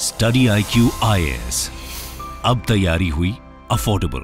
study I Q I अब तैयारी हुई अफोर्डेबल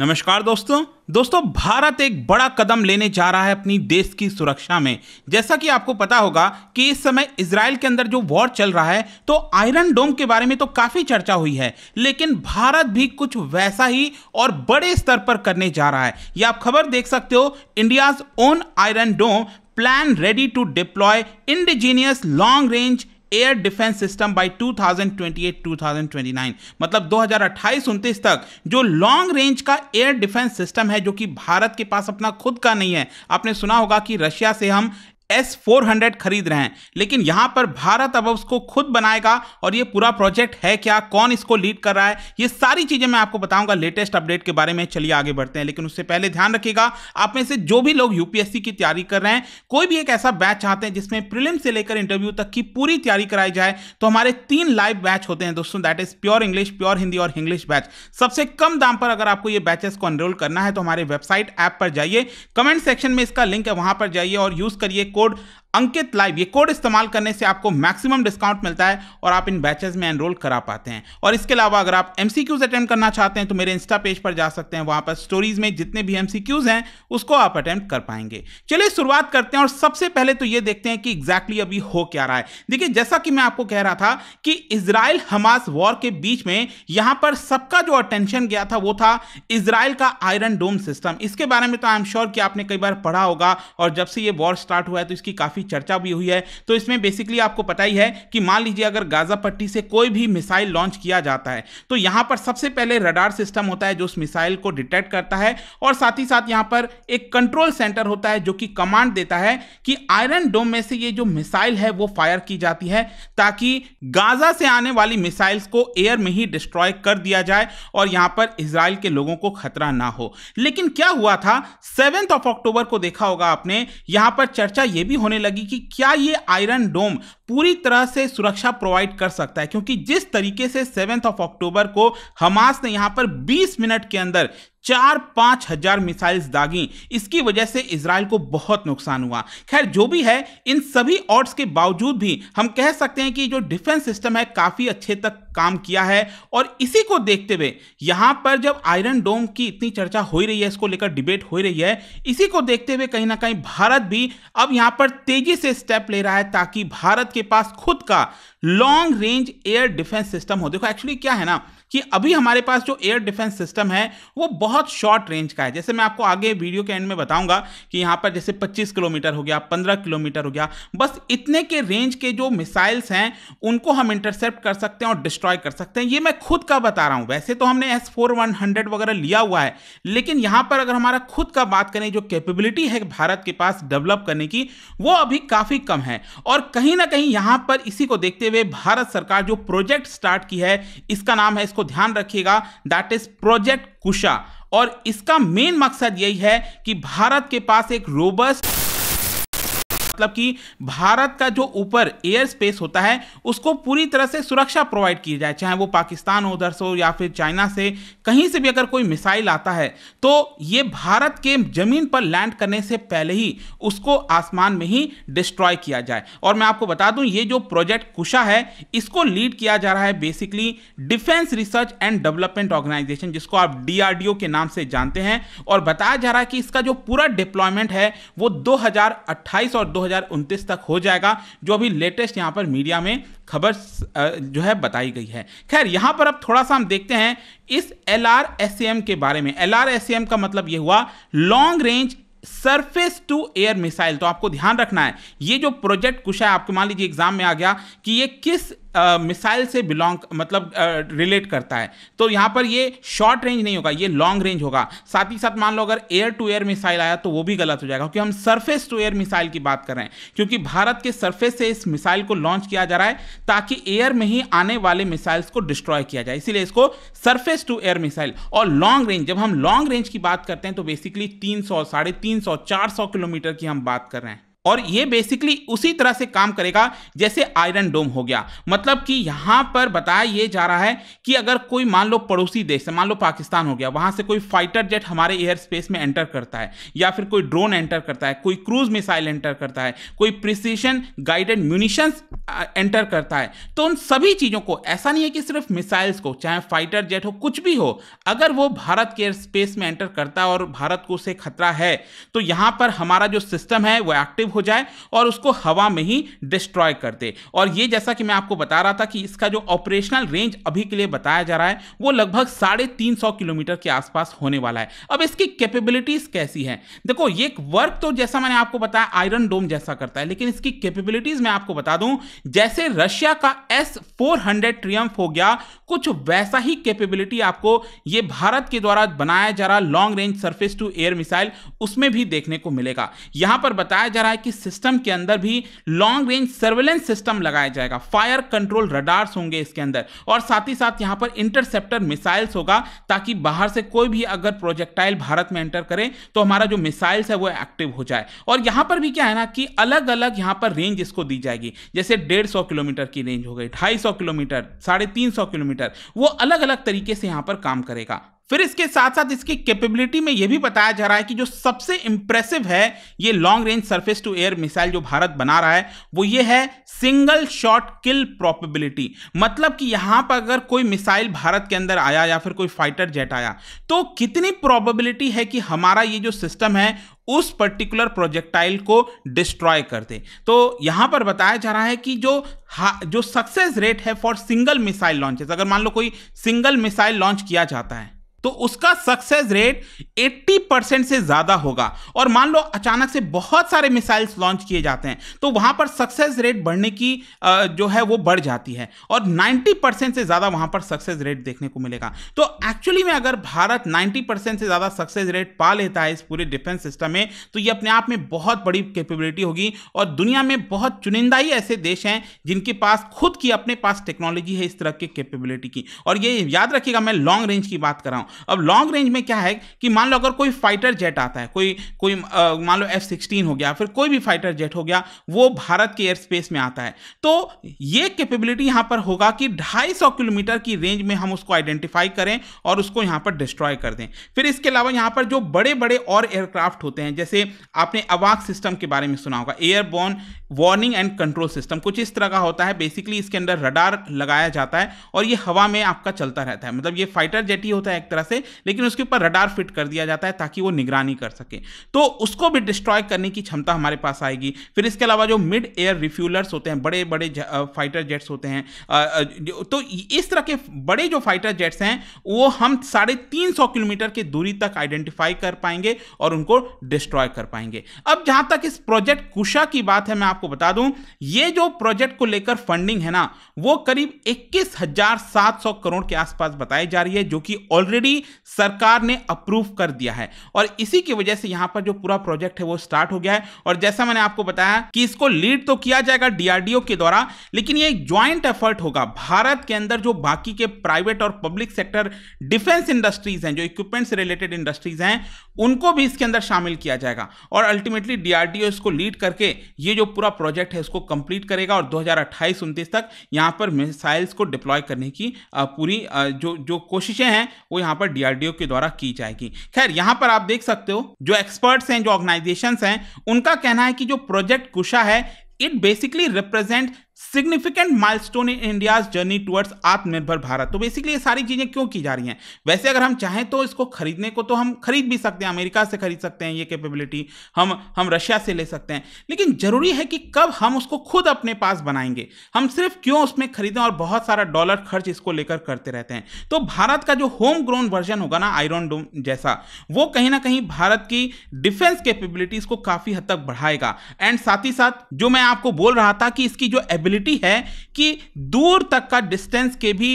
नमस्कार दोस्तों दोस्तों भारत एक बड़ा कदम लेने जा रहा है अपनी देश की सुरक्षा में जैसा कि आपको पता होगा कि इस समय इसराइल के अंदर जो वॉर चल रहा है तो आयरन डोम के बारे में तो काफ़ी चर्चा हुई है लेकिन भारत भी कुछ वैसा ही और बड़े स्तर पर करने जा रहा है यह आप खबर देख सकते हो India's own iron dome plan ready to deploy indigenous long range air defence system by 2028-2029 मतलब 2028 29 तक जो लॉन्ग रेंज का एयर डिफेंस सिस्टम है जो कि भारत के पास अपना खुद का नहीं है आपने सुना होगा कि रशिया से हम एस फोर हंड्रेड खरीद रहे हैं लेकिन यहां पर भारत अब उसको खुद बनाएगा और ये पूरा प्रोजेक्ट है क्या कौन इसको लीड कर रहा है ये सारी चीज़ें मैं आपको बताऊंगा लेटेस्ट अपडेट के बारे में चलिए आगे बढ़ते हैं लेकिन उससे पहले ध्यान रखिएगा आप में से जो भी लोग यूपीएससी की तैयारी कर रहे हैं कोई भी एक ऐसा बैच चाहते हैं जिसमें प्रिलिम से लेकर इंटरव्यू तक की पूरी तैयारी कराई जाए तो हमारे तीन लाइव बैच होते हैं दोस्तों that is pure English pure Hindi और इंग्लिश बैच सबसे कम दाम पर अगर आपको यह बैचेस को एनरोल करना है तो हमारे वेबसाइट ऐप पर जाइए कमेंट सेक्शन में इसका लिंक है वहां पर जाइए और यूज़ करिए code अंकित लाइव ये कोड इस्तेमाल करने से आपको मैक्सिमम डिस्काउंट मिलता है और आप इन बैचेज में एनरोल करा पाते हैं और इसके अलावा अगर आप एम अटेम्प्ट करना चाहते हैं तो मेरे इंस्टा पेज पर जा सकते हैं वहां पर स्टोरीज में जितने भी एम हैं उसको आप अटेम्प्ट कर पाएंगे चलिए शुरुआत करते हैं और सबसे पहले तो ये देखते हैं कि एग्जैक्टली अभी हो क्या रहा है देखिए जैसा कि मैं आपको कह रहा था कि इसराइल हमास वॉर के बीच में यहां पर सबका जो अटेंशन गया था वो था इसराइल का आयरन डोम सिस्टम इसके बारे में तो आई एम श्योर कि आपने कई बार पढ़ा होगा और जब से ये वॉर स्टार्ट हुआ है तो इसकी काफी काफी चर्चा भी हुई है तो इसमें बेसिकली आपको पता ही है कि मान लीजिए अगर गाजा पट्टी से कोई भी मिसाइल लॉन्च किया जाता है तो यहां पर सबसे पहले रडार सिस्टम होता है जो उस मिसाइल को डिटेक्ट करता है और साथ ही साथ यहां पर एक कंट्रोल सेंटर होता है जो कि कमांड देता है कि आयरन डोम में से ये जो मिसाइल है वो फायर की जाती है ताकि गाजा से आने वाली मिसाइल्स को एयर में ही डिस्ट्रॉय कर दिया जाए और यहां पर इसराइल के लोगों को खतरा ना हो लेकिन क्या हुआ था सेवेंथ ऑफ अक्टूबर को देखा होगा आपने यहां पर चर्चा यह भी होने लगी लगी कि क्या ये आयरन डोम पूरी तरह से सुरक्षा प्रोवाइड कर सकता है क्योंकि जिस तरीके से सेवेंथ ऑफ अक्टूबर को हमास ने यहां पर 20 मिनट के अंदर चार पांच हजार मिसाइल्स दागी इसकी वजह से इसराइल को बहुत नुकसान हुआ खैर जो भी है इन सभी ऑर्ड्स के बावजूद भी हम कह सकते हैं कि जो डिफेंस सिस्टम है काफी अच्छे तक काम किया है और इसी को देखते हुए यहां पर जब आयरन डोम की इतनी चर्चा हो रही है इसको लेकर डिबेट हो रही है इसी को देखते हुए कहीं ना कहीं भारत भी अब यहां पर तेजी से स्टेप ले रहा है ताकि भारत के पास खुद का long range air defence system हो देखो एक्चुअली क्या है ना कि अभी हमारे पास जो एयर डिफेंस सिस्टम है वो बहुत शॉर्ट रेंज का है जैसे मैं आपको आगे वीडियो के एंड में बताऊंगा कि यहाँ पर जैसे 25 किलोमीटर हो गया 15 किलोमीटर हो गया बस इतने के रेंज के जो मिसाइल्स हैं उनको हम इंटरसेप्ट कर सकते हैं और डिस्ट्रॉय कर सकते हैं ये मैं खुद का बता रहा हूँ वैसे तो हमने एस फोर वगैरह लिया हुआ है लेकिन यहाँ पर अगर हमारा खुद का बात करें जो कैपेबिलिटी है भारत के पास डेवलप करने की वो अभी काफ़ी कम है और कहीं ना कहीं यहाँ पर इसी को देखते हुए भारत सरकार जो प्रोजेक्ट स्टार्ट की है इसका नाम है इसको ध्यान रखिएगा दैट इज प्रोजेक्ट कुशा और इसका मेन मकसद यही है कि भारत के पास एक रोबस्ट मतलब कि भारत का जो ऊपर एयर स्पेस होता है उसको पूरी तरह से सुरक्षा प्रोवाइड की जाए चाहे वो पाकिस्तान उधर से हो या फिर चाइना से कहीं से भी अगर कोई मिसाइल आता है तो ये भारत के ज़मीन पर लैंड करने से पहले ही उसको आसमान में ही डिस्ट्रॉय किया जाए और मैं आपको बता दूं ये जो प्रोजेक्ट कुशा है इसको लीड किया जा रहा है basically defence research and development organisation जिसको आप डीआरडीओ के नाम से जानते हैं और बताया जा रहा है कि इसका जो पूरा डिप्लॉयमेंट है वो 2028 और दो 2029 तक हो जाएगा जो अभी लेटेस्ट यहाँ पर मीडिया में खबर जो है बताई गई है खैर यहाँ पर अब थोड़ा सा हम देखते हैं इस एल के बारे में एल का मतलब ये हुआ long range surface to air missile तो आपको ध्यान रखना है ये जो प्रोजेक्ट कुशा है आपको मान लीजिए एग्जाम में आ गया कि ये किस मिसाइल से बिलोंग मतलब रिलेट करता है तो यहाँ पर ये शॉर्ट रेंज नहीं होगा ये लॉन्ग रेंज होगा साथ ही साथ मान लो अगर एयर टू एयर मिसाइल आया तो वो भी गलत हो जाएगा क्योंकि हम सरफेस टू एयर मिसाइल की बात कर रहे हैं क्योंकि भारत के सरफेस से इस मिसाइल को लॉन्च किया जा रहा है ताकि एयर में ही आने वाले मिसाइल्स को डिस्ट्रॉय किया जाए इसीलिए इसको सरफेस टू एयर मिसाइल और लॉन्ग रेंज जब हम लॉन्ग रेंज की बात करते हैं तो बेसिकली तीन सौ साढ़े तीन सौ चार सौ किलोमीटर की हम बात कर रहे हैं और ये बेसिकली उसी तरह से काम करेगा जैसे आयरन डोम हो गया मतलब कि यहाँ पर बताया ये जा रहा है कि अगर कोई मान लो पड़ोसी देश मान लो पाकिस्तान हो गया वहाँ से कोई फाइटर जेट हमारे एयर स्पेस में एंटर करता है या फिर कोई ड्रोन एंटर करता है कोई क्रूज मिसाइल एंटर करता है कोई प्रिसीशन गाइडेड म्यूनिशंस एंटर करता है तो उन सभी चीज़ों को ऐसा नहीं है कि सिर्फ मिसाइल्स को चाहे फाइटर जेट हो कुछ भी हो अगर वो भारत के एयर स्पेस में एंटर करता है और भारत को उसे खतरा है तो यहाँ पर हमारा जो सिस्टम है वो एक्टिव हो जाए और उसको हवा में ही डिस्ट्रॉय कर दे और ये जैसा कि मैं आपको बता रहा था कि इसका जो ऑपरेशनल रेंज अभी के लिए बताया जा रहा है वो लगभग साढ़े तीन सौ किलोमीटर के आसपास होने वाला है अब इसकी कैपेबिलिटीज कैसी है देखो ये एक वर्क तो जैसा मैंने आपको बताया आयरन डोम जैसा करता है लेकिन इसकी कैपेबिलिटीज मैं आपको बता दूं जैसे रशिया का एस फोर हंड्रेड ट्रियम्फ हो गया कुछ वैसा ही कैपेबिलिटी आपको ये भारत के द्वारा बनाया जा रहा long range surface to air missile उसमें भी देखने को मिलेगा यहां पर बताया जा रहा है कि सिस्टम के अंदर भी लॉन्ग रेंज सर्वेलेंस सिस्टम लगाया जाएगा फायर कंट्रोल रडार्स होंगे इसके अंदर और साथ ही साथ यहां पर इंटरसेप्टर मिसाइल्स होगा ताकि बाहर से कोई भी अगर प्रोजेक्टाइल भारत में एंटर करे तो हमारा जो मिसाइल्स है वो एक्टिव हो जाए और यहां पर भी क्या है ना कि अलग अलग यहां पर रेंज इसको दी जाएगी जैसे डेढ़ सौ किलोमीटर की रेंज हो गई ढाई सौ किलोमीटर साढ़े तीन सौ किलोमीटर वो अलग अलग तरीके से यहां पर काम करेगा फिर इसके साथ साथ इसकी कैपेबिलिटी में यह भी बताया जा रहा है कि जो सबसे इंप्रेसिव है ये long range surface to air missile जो भारत बना रहा है वो ये है सिंगल शॉट किल प्रॉपेबिलिटी मतलब कि यहां पर अगर कोई मिसाइल भारत के अंदर आया या फिर कोई फाइटर जेट आया तो कितनी प्रोबेबिलिटी है कि हमारा ये जो सिस्टम है उस पर्टिकुलर प्रोजेक्टाइल को डिस्ट्रॉय कर दे तो यहां पर बताया जा रहा है कि जो जो सक्सेस रेट है फॉर सिंगल मिसाइल लॉन्चेस अगर मान लो कोई सिंगल मिसाइल लॉन्च किया जाता है तो उसका सक्सेस रेट 80 परसेंट से ज़्यादा होगा और मान लो अचानक से बहुत सारे मिसाइल्स लॉन्च किए जाते हैं तो वहाँ पर सक्सेस रेट बढ़ने की जो है वो बढ़ जाती है और 90 परसेंट से ज़्यादा वहाँ पर सक्सेस रेट देखने को मिलेगा तो एक्चुअली में अगर भारत 90 परसेंट से ज़्यादा सक्सेस रेट पा लेता है इस पूरे डिफेंस सिस्टम में तो ये अपने आप में बहुत बड़ी कैपेबिलिटी होगी और दुनिया में बहुत चुनिंदा ही ऐसे देश हैं जिनके पास खुद की अपने पास टेक्नोलॉजी है इस तरह की कैपेबिलिटी की और ये याद रखिएगा मैं लॉन्ग रेंज की बात कर रहा हूँ अब लॉन्ग रेंज में क्या है कि मान लो अगर कोई फाइटर जेट आता है कोई कोई मान लो एफ सिक्सटीन हो गया फिर कोई भी फाइटर जेट हो गया वो भारत के एयर स्पेस में आता है तो ये कैपेबिलिटी यहाँ पर होगा कि 250 किलोमीटर की रेंज में हम उसको आइडेंटिफाई करें और उसको यहाँ पर डिस्ट्रॉय कर दें फिर इसके अलावा यहाँ पर जो बड़े बड़े और एयरक्राफ्ट होते हैं जैसे आपने अवाक सिस्टम के बारे में सुना होगा airborne warning and control system कुछ इस तरह का होता है बेसिकली इसके अंदर रडार लगाया जाता है और ये हवा में आपका चलता रहता है मतलब ये फाइटर जेट ही होता है एक तरह तरह से लेकिन उसके ऊपर रडार फिट कर दिया जाता है ताकि वो निगरानी कर सके तो उसको भी डिस्ट्रॉय करने की क्षमता हमारे पास आएगी फिर इसके अलावा जो मिड एयर रिफ्यूलर्स होते हैं बड़े बड़े फाइटर जेट्स होते हैं तो इस तरह के बड़े जो फाइटर जेट्स हैं वो हम साढ़े तीन सौ किलोमीटर की दूरी तक आइडेंटिफाई कर पाएंगे और उनको डिस्ट्रॉय कर पाएंगे अब जहां तक इस प्रोजेक्ट कुशा की बात है मैं आपको बता दूं ये जो प्रोजेक्ट को लेकर फंडिंग है ना वो करीब इक्कीस करोड़ के आसपास बताई जा रही है जो कि ऑलरेडी ऑलरेडी सरकार ने अप्रूव कर दिया है और इसी की वजह से यहां पर जो पूरा प्रोजेक्ट है वो स्टार्ट हो गया है और जैसा मैंने आपको बताया कि इसको लीड तो किया जाएगा डीआरडीओ के द्वारा लेकिन ये एक ज्वाइंट एफर्ट होगा भारत के अंदर जो बाकी के प्राइवेट और पब्लिक सेक्टर डिफेंस इंडस्ट्रीज हैं जो इक्विपमेंट से रिलेटेड इंडस्ट्रीज हैं उनको भी इसके अंदर शामिल किया जाएगा और अल्टीमेटली डीआरडीओ इसको लीड करके ये जो पूरा प्रोजेक्ट है इसको कंप्लीट करेगा और दो हजार तक यहां पर मिसाइल्स को डिप्लॉय करने की पूरी जो जो कोशिशें हैं वो यहाँ यहाँ पर डीआरडीओ के द्वारा की जाएगी खैर यहाँ पर आप देख सकते हो जो एक्सपर्ट्स हैं जो ऑर्गेनाइजेशन हैं उनका कहना है कि जो प्रोजेक्ट कुशा है it basically represent significant milestone in India journey towards Atmanirbhar Bharat तो बेसिकली ये सारी चीज़ें क्यों की जा रही हैं वैसे अगर हम चाहें तो इसको खरीदने को तो हम खरीद भी सकते हैं अमेरिका से खरीद सकते हैं ये कैपेबिलिटी हम हम रशिया से ले सकते हैं लेकिन ज़रूरी है कि कब हम उसको खुद अपने पास बनाएंगे हम सिर्फ क्यों उसमें खरीदें और बहुत सारा डॉलर खर्च इसको लेकर करते रहते हैं तो भारत का जो होम ग्रोन वर्जन होगा ना आयरन डोम जैसा वो कहीं ना कहीं भारत की डिफेंस कैपेबिलिटीज़ को काफ़ी हद तक बढ़ाएगा एंड साथ ही साथ जो मैं आपको बोल रहा था कि इसकी जो एबिलिटी है कि दूर तक का डिस्टेंस के भी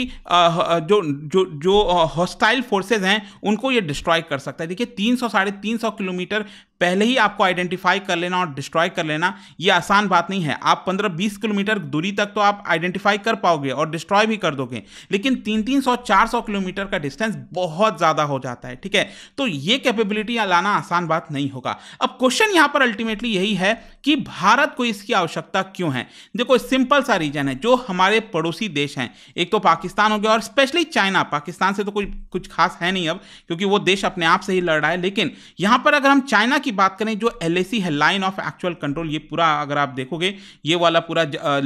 जो जो जो हॉस्टाइल फोर्सेज हैं उनको ये डिस्ट्रॉय कर सकता है देखिए तीन सौ साढ़े तीन सौ किलोमीटर पहले ही आपको आइडेंटिफाई कर लेना और डिस्ट्रॉय कर लेना ये आसान बात नहीं है आप पंद्रह बीस किलोमीटर दूरी तक तो आप आइडेंटिफाई कर पाओगे और डिस्ट्रॉय भी कर दोगे लेकिन तीन तीन सौ चार सौ किलोमीटर का डिस्टेंस बहुत ज़्यादा हो जाता है ठीक है तो ये कैपेबिलिटी लाना आसान बात नहीं होगा अब क्वेश्चन यहाँ पर अल्टीमेटली यही है कि भारत को इसकी आवश्यकता क्यों है देखो सिंपल सा रीजन है जो हमारे पड़ोसी देश हैं एक तो पाकिस्तान हो गया और स्पेशली चाइना पाकिस्तान से तो कुछ कुछ खास है नहीं अब क्योंकि वो देश अपने आप से ही लड़ रहा है लेकिन यहाँ पर अगर हम चाइना की की बात करें जो एल है लाइन ऑफ एक्चुअल कंट्रोल ये पूरा अगर आप देखोगे ये वाला पूरा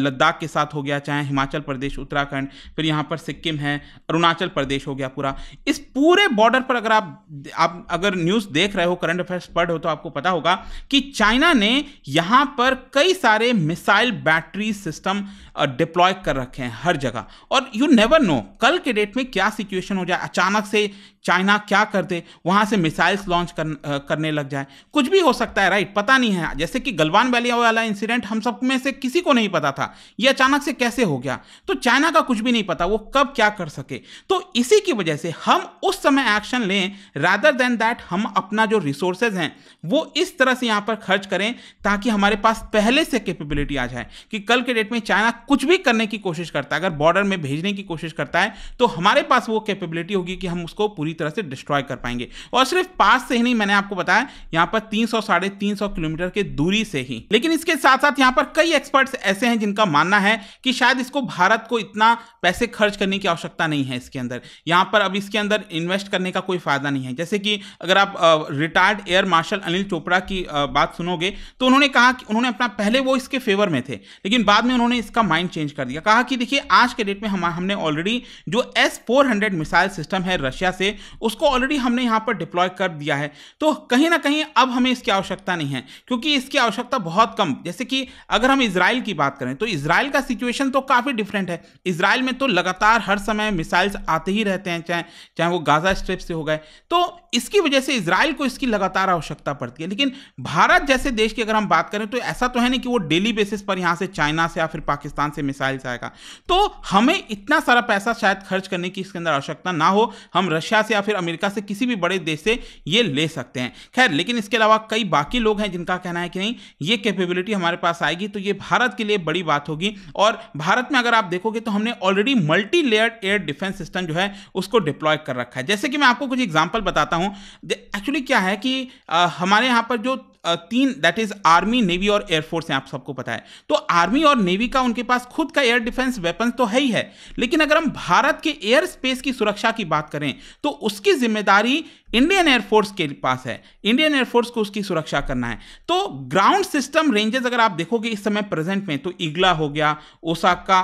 लद्दाख के साथ हो गया चाहे हिमाचल प्रदेश उत्तराखंड फिर यहाँ पर सिक्किम है अरुणाचल प्रदेश हो गया पूरा इस पूरे बॉर्डर पर अगर आप आप अगर न्यूज़ देख रहे हो करंट अफेयर्स पढ़ हो तो आपको पता होगा कि चाइना ने यहाँ पर कई सारे मिसाइल बैटरी सिस्टम डिप्लॉय कर रखे हैं हर जगह और यू नेवर नो कल के डेट में क्या सिचुएशन हो जाए अचानक से चाइना क्या कर दे वहाँ से मिसाइल्स लॉन्च कर, करने लग जाए कुछ भी हो सकता है राइट पता नहीं है जैसे कि गलवान वैली वाला इंसिडेंट हम सब में से किसी को नहीं पता था ये अचानक से कैसे हो गया तो चाइना का कुछ भी नहीं पता वो कब क्या कर सके तो इसी की वजह से हम उस समय एक्शन लें रादर देन दैट हम अपना जो रिसोर्सेज हैं वो इस तरह से यहाँ पर खर्च करें ताकि हमारे पास पहले से कैपेबिलिटी आ जाए कि कल के डेट में चाइना कुछ भी करने की कोशिश करता है अगर बॉर्डर में भेजने की कोशिश करता है तो हमारे पास वो कैपेबिलिटी होगी कि हम उसको पूरी तरह से डिस्ट्रॉय कर पाएंगे और सिर्फ पास से ही नहीं मैंने आपको बताया यहाँ पर तीन सौ साढ़े तीन सौ किलोमीटर के दूरी से ही लेकिन इसके साथ साथ यहाँ पर कई एक्सपर्ट्स ऐसे हैं जिनका मानना है कि शायद इसको भारत को इतना पैसे खर्च करने की आवश्यकता नहीं है इसके अंदर यहाँ पर अब इसके अंदर इन्वेस्ट करने का कोई फायदा नहीं है जैसे कि अगर आप retired air marshal Anil Chopra की बात सुनोगे तो उन्होंने कहा कि उन्होंने अपना पहले वो इसके फेवर में थे लेकिन बाद में उन्होंने इसका माइंड चेंज कर दिया कहा कि देखिए आज के डेट में हम हमने ऑलरेडी जो S four hundred missile system है रशिया से उसको ऑलरेडी हमने यहाँ पर डिप्लॉय कर दिया है तो कहीं ना कहीं अब हमें इसकी आवश्यकता नहीं है क्योंकि इसकी आवश्यकता बहुत कम जैसे कि अगर हम इसराइल की बात करें तो इसराइल का सिचुएशन तो काफ़ी डिफरेंट है इसराइल में तो लगातार हर समय मिसाइल्स आते ही रहते हैं चाहे चाहे वो गाजा स्ट्रिप से हो गए तो इसकी वजह से इसराइल को इसकी लगातार आवश्यकता पड़ती है लेकिन भारत जैसे देश की अगर हम बात करें तो ऐसा तो है नहीं कि वो डेली बेसिस पर यहाँ से चाइना से या फिर पाकिस्तान पाकिस्तान से मिसाइल्स आएगा तो हमें इतना सारा पैसा शायद खर्च करने की इसके अंदर आवश्यकता ना हो हम रशिया से या फिर अमेरिका से किसी भी बड़े देश से ये ले सकते हैं खैर लेकिन इसके अलावा कई बाकी लोग हैं जिनका कहना है कि नहीं ये कैपेबिलिटी हमारे पास आएगी तो ये भारत के लिए बड़ी बात होगी और भारत में अगर आप देखोगे तो हमने already multi layered air defence system जो है उसको डिप्लॉय कर रखा है जैसे कि मैं आपको कुछ एग्जाम्पल बताता हूँ एक्चुअली क्या है कि आ, हमारे यहाँ पर जो तीन दैट इज आर्मी नेवी और एयरफोर्स है आप सबको पता है तो आर्मी और नेवी का उनके पास खुद का एयर डिफेंस वेपन तो है ही है लेकिन अगर हम भारत के एयर स्पेस की सुरक्षा की बात करें तो उसकी जिम्मेदारी इंडियन एयरफोर्स के पास है इंडियन एयरफोर्स को उसकी सुरक्षा करना है तो ग्राउंड सिस्टम रेंजेस अगर आप देखोगे इस समय प्रेजेंट में तो इगला हो गया ओसाका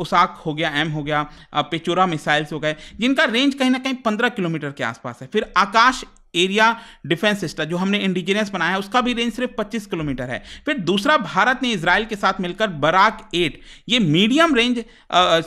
ओसाक हो गया एम हो गया पेचोरा मिसाइल्स हो गए जिनका रेंज कहीं ना कहीं पंद्रह किलोमीटर के आसपास है फिर आकाश एरिया डिफेंस सिस्टम जो हमने इंडिजिनियस बनाया है उसका भी रेंज सिर्फ 25 किलोमीटर है फिर दूसरा भारत ने इसराइल के साथ मिलकर बराक एट ये medium range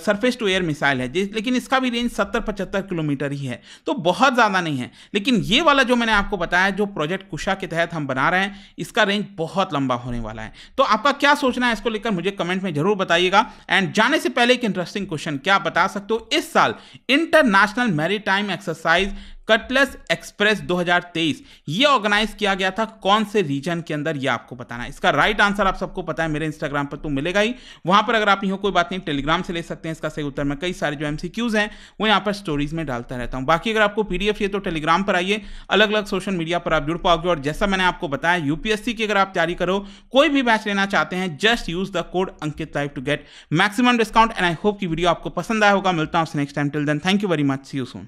surface to air missile है लेकिन इसका भी रेंज सत्तर पचहत्तर किलोमीटर ही है तो बहुत ज़्यादा नहीं है लेकिन ये वाला जो मैंने आपको बताया जो प्रोजेक्ट कुशा के तहत हम बना रहे हैं इसका रेंज बहुत लंबा होने वाला है तो आपका क्या सोचना है इसको लेकर मुझे कमेंट में जरूर बताइएगा एंड जाने से पहले एक इंटरेस्टिंग क्वेश्चन क्या बता सकते हो इस साल इंटरनेशनल मेरी एक्सरसाइज कटलस एक्सप्रेस 2023 ये ऑर्गेनाइज किया गया था कौन से रीजन के अंदर ये आपको बताना है इसका राइट आंसर आप सबको पता है मेरे इंस्टाग्राम पर तो मिलेगा ही वहां पर अगर आप यहाँ कोई बात नहीं टेलीग्राम से ले सकते हैं इसका सही उत्तर मैं कई सारे जो एमसीक्यूज हैं वो यहाँ पर स्टोरीज में डालता रहता हूँ बाकी अगर आपको पीडीएफ चाहिए तो टेलीग्राम पर आइए अलग अलग सोशल मीडिया पर आप जुड़ पाओगे और जैसा मैंने आपको बताया यूपीएससी की अगर आप तैयारी करो कोई भी बैच लेना चाहते हैं just use the code Ankit live to get maximum discount and I hope की वीडियो आपको पसंद आया होगा मिलता हूँ next time till then thank you very much see you soon